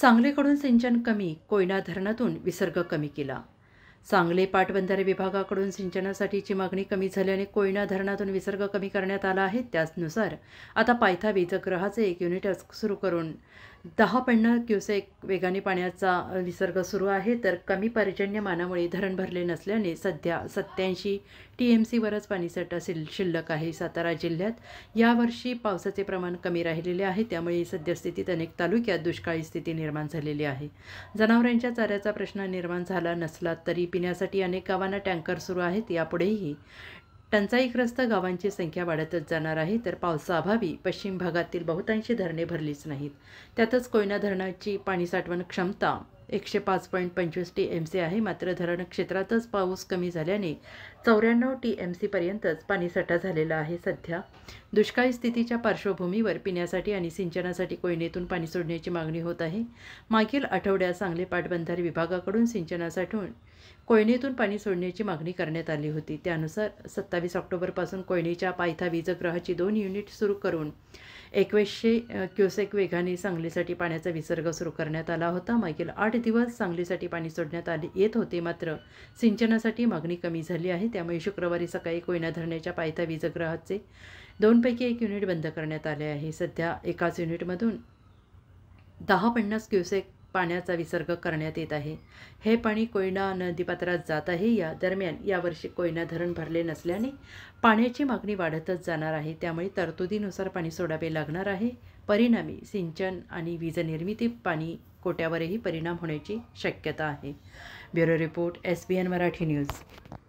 सांगलीकडून सिंचन कमी कोयना धरणातून विसर्ग कमी केला सांगले पाटबंधारे विभागाकडून सिंचनासाठीची मागणी कमी झाल्याने कोयना धरणातून विसर्ग कमी करण्यात आला आहे त्याचनुसार आता पायथा वीजग्रहाचे एक युनिट सुरू करून दहा पन्नास क्युसेक वेगाने पाण्याचा विसर्ग सुरू आहे तर कमी पर्जन्यमानामुळे धरण भरले नसल्याने सध्या सत्याऐंशी टी एम सीवरच पाणीसाठा शिल शिल्लक आहे सातारा जिल्ह्यात यावर्षी पावसाचे प्रमाण कमी राहिलेले आहे त्यामुळे सद्यस्थितीत अनेक तालुक्यात दुष्काळी स्थिती निर्माण झालेली आहे जनावरांच्या चाऱ्याचा प्रश्न निर्माण झाला नसला तरी पिण्यासाठी अनेक गावांना टँकर सुरू आहेत यापुढेही टंचाईग्रस्त गावांची संख्या वाढतच जाणार आहे तर पावसाअभावी पश्चिम भागातील बहुतांशी धरणे भरलीच नाहीत त्यातच कोयना धरणाची पाणी साठवण क्षमता एकशे पाच पॉईंट पंचवीस टी एम सी आहे मात्र धरण क्षेत्रातच पाऊस कमी झाल्याने चौऱ्याण्णव टी एम सीपर्यंतच पाणीसाठा झालेला आहे सध्या दुष्काळी स्थितीच्या पार्श्वभूमीवर पिण्यासाठी आणि सिंचनासाठी कोयनेतून पाणी सोडण्याची मागणी होत आहे मागील आठवड्यात सांगली पाटबंधारे विभागाकडून सिंचनासाठी कोयनेतून पाणी सोडण्याची मागणी करण्यात आली होती त्यानुसार सत्तावीस ऑक्टोबरपासून कोयनेच्या पायथा वीजग्रहाची दोन युनिट सुरू करून एकवीसशे क्युसेक वेगाने सांगलीसाठी पाण्याचा विसर्ग सुरू करण्यात आला होता मागील आठ दिवस सांगलीसाठी पाणी सोडण्यात आले येत होते मात्र सिंचनासाठी मागणी कमी झाली आहे त्यामुळे शुक्रवारी सकाळी कोयना धरणाच्या पायथा वीजग्रहाचे दोन दोनपैकी एक युनिट बंद करण्यात आले आहे सध्या एकाच युनिटमधून दहा पन्नास क्युसेक पाण्याचा विसर्ग करण्यात येत आहे हे पाणी कोयना नदीपात्रात जात आहे या दरम्यान यावर्षी कोयना धरण भरले नसल्याने पाण्याची मागणी वाढतच जाणार आहे त्यामुळे तरतुदीनुसार पाणी सोडावे लागणार आहे परिणामी सिंचन आणि वीज निर्मिती पाणी कोट्यावरही परिणाम होण्याची शक्यता आहे bureau report S B N Marathi news